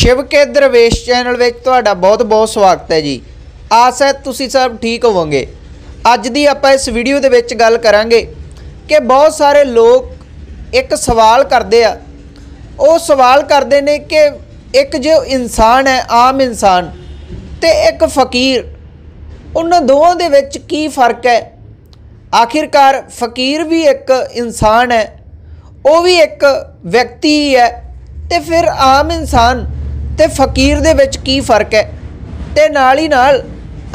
ਸ਼ਿਵ ਕੇ ਦਰਵੇਸ਼ channel ਵਿੱਚ ਤੁਹਾਡਾ ਬਹੁਤ-ਬਹੁਤ ਸਵਾਗਤ ਹੈ ਜੀ ਆਸ ਹੈ ਤੁਸੀਂ ਸਭ ਠੀਕ ਹੋਵੋਗੇ ਅੱਜ ਦੀ ਆਪਾਂ ਇਸ ਵੀਡੀਓ ਦੇ ਵਿੱਚ ਗੱਲ ਕਰਾਂਗੇ ਕਿ ਬਹੁਤ ਸਾਰੇ ਲੋਕ ਇੱਕ ਸਵਾਲ ਕਰਦੇ ਆ ਉਹ ਸਵਾਲ ਕਰਦੇ ਨੇ ਕਿ ਇੱਕ ਜੋ ਇਨਸਾਨ ਹੈ ਆਮ ਇਨਸਾਨ ਤੇ ਇੱਕ ਫਕੀਰ ਉਹਨਾਂ ਦੋਵਾਂ ਦੇ ਵਿੱਚ ਕੀ ਫਰਕ ਹੈ ਆਖਿਰਕਾਰ ਫਕੀਰ ਵੀ ਇੱਕ ਇਨਸਾਨ ਹੈ ਉਹ ਵੀ ਇੱਕ ਵਿਅਕਤੀ ਹੈ ਤੇ ਫਿਰ ਆਮ ਇਨਸਾਨ ਤੇ ਫਕੀਰ ਦੇ ਵਿੱਚ ਕੀ ਫਰਕ ਹੈ ਤੇ ਨਾਲ ਹੀ ਨਾਲ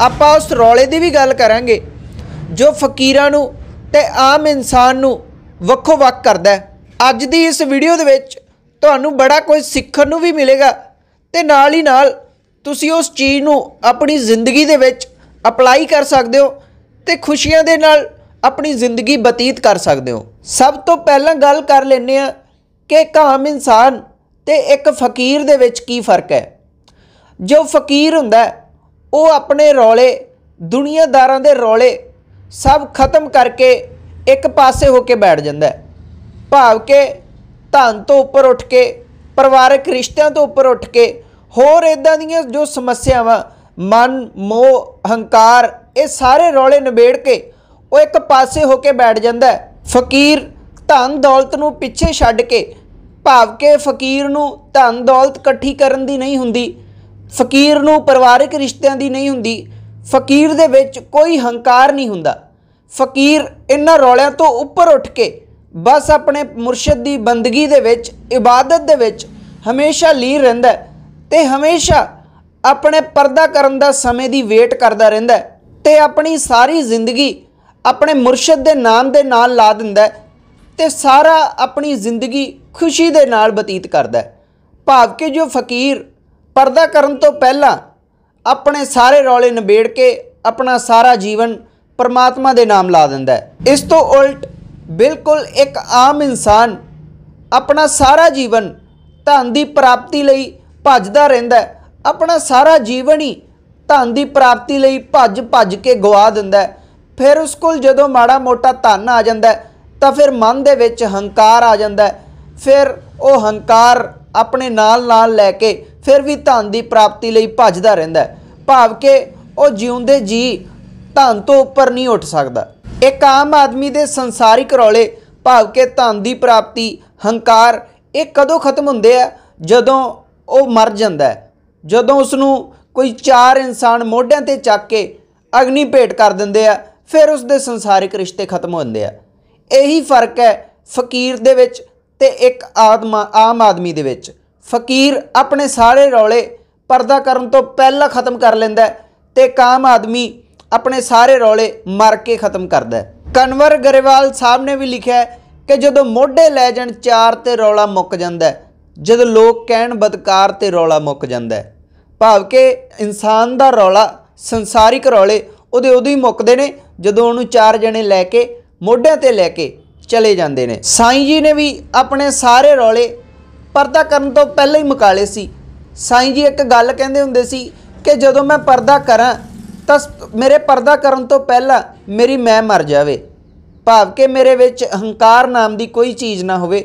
ਆਪਾਂ ਉਸ ਰੌਲੇ ਦੀ ਵੀ ਗੱਲ ਕਰਾਂਗੇ ਜੋ ਫਕੀਰਾਂ ਨੂੰ ਤੇ ਆਮ ਇਨਸਾਨ ਨੂੰ ਵੱਖੋ ਵੱਖ ਕਰਦਾ ਹੈ ਅੱਜ ਦੀ ਇਸ ਵੀਡੀਓ ਦੇ ਵਿੱਚ ਤੁਹਾਨੂੰ ਬੜਾ ਕੁਝ ਸਿੱਖਣ ਨੂੰ ਵੀ ਮਿਲੇਗਾ ਤੇ ਨਾਲ ਹੀ ਨਾਲ ਤੁਸੀਂ ਉਸ ਚੀਜ਼ ਨੂੰ ਆਪਣੀ ਜ਼ਿੰਦਗੀ ਦੇ ਵਿੱਚ ਅਪਲਾਈ ਕਰ ਸਕਦੇ ਹੋ ਤੇ ਖੁਸ਼ੀਆਂ ਦੇ ਨਾਲ ਆਪਣੀ ਜ਼ਿੰਦਗੀ ਬਤੀਤ ਕਰ ਸਕਦੇ ਹੋ ਸਭ ਤੋਂ ਪਹਿਲਾਂ ਗੱਲ ਕਰ ਲੈਣੇ ਆ ਕਿ ਇੱਕ ਆਮ ਇਨਸਾਨ ਤੇ ਇੱਕ ਫਕੀਰ ਦੇ ਵਿੱਚ ਕੀ ਫਰਕ ਹੈ ਜੋ ਫਕੀਰ ਹੁੰਦਾ ਉਹ ਆਪਣੇ ਰੌਲੇ ਦੁਨੀਆਦਾਰਾਂ ਦੇ ਰੌਲੇ ਸਭ ਖਤਮ ਕਰਕੇ ਇੱਕ ਪਾਸੇ ਹੋ ਕੇ ਬੈਠ ਜਾਂਦਾ ਹੈ ਭਾਵ ਕਿ ਧਨ ਤੋਂ ਉੱਪਰ ਉੱਠ ਕੇ ਪਰਿਵਾਰਕ ਰਿਸ਼ਤਿਆਂ ਤੋਂ ਉੱਪਰ ਉੱਠ ਕੇ ਹੋਰ ਇਦਾਂ ਦੀਆਂ ਜੋ ਸਮੱਸਿਆਵਾਂ ਮਨ ਮੋਹ ਹੰਕਾਰ ਇਹ ਸਾਰੇ ਰੌਲੇ ਨਿਬੇੜ ਕੇ ਉਹ ਇੱਕ ਪਾਸੇ ਹੋ ਕੇ ਬੈਠ ਜਾਂਦਾ ਹੈ ਫਕੀਰ ਧਨ ਦੌਲਤ ਨੂੰ ਪਿੱਛੇ ਛੱਡ ਕੇ ਭਾਵ ਕਿ ਫਕੀਰ ਨੂੰ ਧਨ ਦੌਲਤ ਇਕੱਠੀ ਕਰਨ ਦੀ ਨਹੀਂ ਹੁੰਦੀ ਫਕੀਰ ਨੂੰ ਪਰਿਵਾਰਿਕ ਰਿਸ਼ਤਿਆਂ ਦੀ ਨਹੀਂ ਹੁੰਦੀ ਫਕੀਰ ਦੇ ਵਿੱਚ ਕੋਈ ਹੰਕਾਰ ਨਹੀਂ ਹੁੰਦਾ ਫਕੀਰ ਇਹਨਾਂ ਰੌਲਿਆਂ ਤੋਂ ਉੱਪਰ ਉੱਠ ਕੇ ਬਸ ਆਪਣੇ ਮੁਰਸ਼ਿਦ ਦੀ ਬੰਦਗੀ ਦੇ ਵਿੱਚ ਇਬਾਦਤ ਦੇ ਵਿੱਚ ਹਮੇਸ਼ਾ ਲੀਨ ਰਹਿੰਦਾ ਤੇ ਹਮੇਸ਼ਾ ਆਪਣੇ ਪਰਦਾ ਕਰਨ ਦਾ ਸਮੇਂ ਦੀ ਵੇਟ ਕਰਦਾ ਰਹਿੰਦਾ ਤੇ ਆਪਣੀ ਸਾਰੀ ਜ਼ਿੰਦਗੀ ਆਪਣੇ ਮੁਰਸ਼ਿਦ ਦੇ ਨਾਮ ਦੇ ਨਾਲ ਲਾ ਦਿੰਦਾ ਤੇ ਸਾਰਾ ਆਪਣੀ ਜ਼ਿੰਦਗੀ ਖੁਸ਼ੀ ਦੇ ਨਾਲ ਬਤੀਤ ਕਰਦਾ ਹੈ ਭਾਵ ਕਿ ਜੋ ਫਕੀਰ ਪਰਦਾ ਕਰਨ ਤੋਂ ਪਹਿਲਾਂ ਆਪਣੇ ਸਾਰੇ ਰੌਲੇ ਨਿਬੇੜ ਕੇ ਆਪਣਾ ਸਾਰਾ ਜੀਵਨ ਪਰਮਾਤਮਾ ਦੇ ਨਾਮ ਲਾ ਦਿੰਦਾ ਹੈ ਇਸ ਤੋਂ ਉਲਟ ਬਿਲਕੁਲ ਇੱਕ ਆਮ ਇਨਸਾਨ ਆਪਣਾ ਸਾਰਾ ਜੀਵਨ ਧਨ ਦੀ ਪ੍ਰਾਪਤੀ ਲਈ ਭੱਜਦਾ ਰਹਿੰਦਾ ਹੈ ਆਪਣਾ ਸਾਰਾ ਜੀਵਨ ਹੀ ਧਨ ਦੀ ਪ੍ਰਾਪਤੀ ਲਈ ਭੱਜ ਭੱਜ ਕੇ ਗਵਾ ਦਿੰਦਾ ਹੈ ਫਿਰ ਉਸ ਕੋਲ ਜਦੋਂ ਮਾੜਾ ਮੋਟਾ ਧਨ ਆ ਜਾਂਦਾ ਹੈ ਤਾਂ ਫਿਰ ਮਨ ਦੇ ਵਿੱਚ ਹੰਕਾਰ ਆ ਜਾਂਦਾ ਫਿਰ ਉਹ ਹੰਕਾਰ ਆਪਣੇ ਨਾਲ ਨਾਲ ਲੈ ਕੇ ਫਿਰ ਵੀ ਧਨ ਦੀ ਪ੍ਰਾਪਤੀ ਲਈ ਭੱਜਦਾ ਰਹਿੰਦਾ ਭਾਵ ਕਿ ਉਹ ਜਿਉਂਦੇ ਜੀ ਧਨ ਤੋਂ ਉੱਪਰ ਨਹੀਂ ਉੱਠ ਸਕਦਾ ਇੱਕ ਆਮ ਆਦਮੀ ਦੇ ਸੰਸਾਰਿਕ ਰੌਲੇ ਭਾਵ ਕਿ ਧਨ ਦੀ ਪ੍ਰਾਪਤੀ ਹੰਕਾਰ ਇਹ ਕਦੋਂ ਖਤਮ ਹੁੰਦੇ ਆ ਜਦੋਂ ਉਹ ਮਰ ਜਾਂਦਾ ਹੈ ਜਦੋਂ ਉਸ ਨੂੰ ਕੋਈ ਚਾਰ ਇਨਸਾਨ ਮੋਢਿਆਂ ਤੇ ਚੱਕ ਕੇ ਅਗਨੀ ਭੇਟ ਕਰ ਦਿੰਦੇ ਆ ਫਿਰ ਉਸ ਦੇ ਸੰਸਾਰਿਕ ਰਿਸ਼ਤੇ ਖਤਮ ਹੁੰਦੇ ਆ ਇਹੀ ਫਰਕ ਹੈ ਫਕੀਰ ਦੇ ਵਿੱਚ ਤੇ ਇੱਕ ਆਦਮਾ ਆਮ ਆਦਮੀ ਦੇ ਵਿੱਚ ਫਕੀਰ ਆਪਣੇ ਸਾਰੇ ਰੌਲੇ ਪਰਦਾ ਕਰਨ ਤੋਂ ਪਹਿਲਾਂ ਖਤਮ ਕਰ ਲੈਂਦਾ ਤੇ ਕਾਮ ਆਦਮੀ ਆਪਣੇ ਸਾਰੇ ਰੌਲੇ ਮਰ ਕੇ ਖਤਮ ਕਰਦਾ ਕਨਵਰ ਗਰੇਵਾਲ ਸਾਹਿਬ ਨੇ ਵੀ ਲਿਖਿਆ ਕਿ ਜਦੋਂ ਮੋਢੇ ਲੈ ਜਾਣ ਚਾਰ ਤੇ ਰੌਲਾ ਮੁੱਕ ਜਾਂਦਾ ਜਦੋਂ ਲੋਕ ਕਹਿਣ ਬਦਕਾਰ ਤੇ ਰੌਲਾ ਮੁੱਕ ਜਾਂਦਾ ਭਾਵ ਕਿ ਇਨਸਾਨ ਦਾ ਰੌਲਾ ਸੰਸਾਰਿਕ ਰੌਲੇ ਉਹਦੇ ਉਦੋਂ ਹੀ ਮੁੱਕਦੇ ਨੇ ਜਦੋਂ ਉਹਨੂੰ ਚਾਰ ਜਣੇ ਲੈ ਕੇ ਮੋਢਿਆਂ ਤੇ ਲੈ ਕੇ ਚਲੇ ਜਾਂਦੇ ਨੇ ਸਾਈਂ ਜੀ ਨੇ ਵੀ ਆਪਣੇ ਸਾਰੇ ਰੌਲੇ ਪਰਦਾ ਕਰਨ ਤੋਂ ਪਹਿਲਾਂ ਹੀ ਮੁਕਾਲੇ ਸੀ ਸਾਈਂ ਜੀ ਇੱਕ ਗੱਲ ਕਹਿੰਦੇ ਹੁੰਦੇ ਸੀ ਕਿ ਜਦੋਂ ਮੈਂ ਪਰਦਾ ਕਰਾਂ ਤਾਂ ਮੇਰੇ ਪਰਦਾ ਕਰਨ ਤੋਂ ਪਹਿਲਾਂ ਮੇਰੀ ਮੈਂ ਮਰ ਜਾਵੇ ਭਾਵ ਕਿ ਮੇਰੇ ਵਿੱਚ ਹੰਕਾਰ ਨਾਮ ਦੀ ਕੋਈ ਚੀਜ਼ ਨਾ ਹੋਵੇ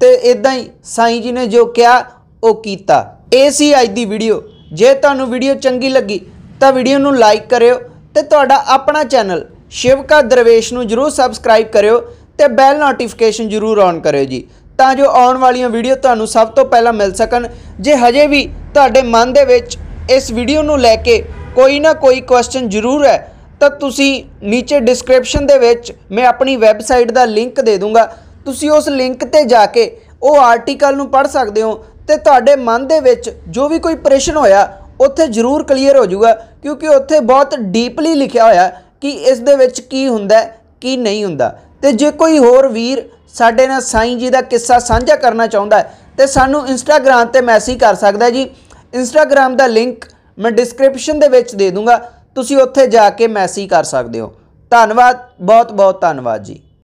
ਤੇ ਇਦਾਂ ਹੀ ਸਾਈਂ ਜੀ ਨੇ ਜੋ ਕਿਹਾ ਉਹ ਕੀਤਾ ਇਹ ਸੀ ਅੱਜ ਦੀ ਵੀਡੀਓ ਜੇ ਤੁਹਾਨੂੰ ਵੀਡੀਓ ਚੰਗੀ ਲੱਗੀ ਤਾਂ ਵੀਡੀਓ ਨੂੰ ਲਾਈਕ ਕਰਿਓ ਤੇ ਤੁਹਾਡਾ ਆਪਣਾ ਚੈਨਲ ਸ਼ਿਵਕਾ ਦਰਵੇਸ਼ ਨੂੰ ਜਰੂਰ ਸਬਸਕ੍ਰਾਈਬ ਕਰਿਓ ਤੇ ਬੈਲ ਨੋਟੀਫਿਕੇਸ਼ਨ ਜਰੂਰ ਔਨ ਕਰਿਓ ਜੀ ਤਾਂ ਜੋ ਆਉਣ ਵਾਲੀਆਂ ਵੀਡੀਓ ਤੁਹਾਨੂੰ ਸਭ ਤੋਂ ਪਹਿਲਾਂ ਮਿਲ ਸਕਣ ਜੇ ਹਜੇ ਵੀ ਤੁਹਾਡੇ ਮਨ ਦੇ ਵਿੱਚ ਇਸ ਵੀਡੀਓ ਨੂੰ ਲੈ ਕੇ ਕੋਈ ਨਾ ਕੋਈ ਕੁਐਸਚਨ ਜ਼ਰੂਰ ਹੈ ਤਾਂ ਤੁਸੀਂ نیچے ਡਿਸਕ੍ਰਿਪਸ਼ਨ ਦੇ ਵਿੱਚ ਮੈਂ ਆਪਣੀ ਵੈਬਸਾਈਟ ਦਾ ਲਿੰਕ ਦੇ ਦੂੰਗਾ ਤੁਸੀਂ ਉਸ ਲਿੰਕ ਤੇ ਜਾ ਕੇ ਉਹ ਆਰਟੀਕਲ ਨੂੰ ਪੜ੍ਹ ਸਕਦੇ ਹੋ ਤੇ ਤੁਹਾਡੇ ਮਨ ਦੇ ਵਿੱਚ ਜੋ ਵੀ ਕੋਈ ਪ੍ਰਸ਼ਨ ਹੋਇਆ ਉੱਥੇ ਜ਼ਰੂਰ ਕਲੀਅਰ ਹੋ ਜਾਊਗਾ ਕਿਉਂਕਿ ਉੱਥੇ ਬਹੁਤ ਡੀਪਲੀ ਲਿਖਿਆ ਹੋਇਆ ਕਿ ਇਸ ਦੇ ਵਿੱਚ ਕੀ ਹੁੰਦਾ ਕੀ ਨਹੀਂ ਹੁੰਦਾ ਤੇ ਜੇ ਕੋਈ ਹੋਰ ਵੀਰ ਸਾਡੇ ਨਾਲ ਸਾਈਂ ਜੀ ਦਾ ਕਿੱਸਾ ਸਾਂਝਾ ਕਰਨਾ ਚਾਹੁੰਦਾ ਤੇ ਸਾਨੂੰ ਇੰਸਟਾਗ੍ਰam ਤੇ ਮੈਸੇਜ ਕਰ ਸਕਦਾ ਜੀ ਇੰਸਟਾਗ੍ਰam ਦਾ ਲਿੰਕ ਮੈਂ ਡਿਸਕ੍ਰਿਪਸ਼ਨ ਦੇ ਵਿੱਚ ਦੇ ਦੂੰਗਾ ਤੁਸੀਂ ਉੱਥੇ ਜਾ ਕੇ ਮੈਸੇਜ ਕਰ ਸਕਦੇ ਹੋ ਧੰਨਵਾਦ ਬਹੁਤ ਬਹੁਤ ਧੰਨਵਾਦ ਜੀ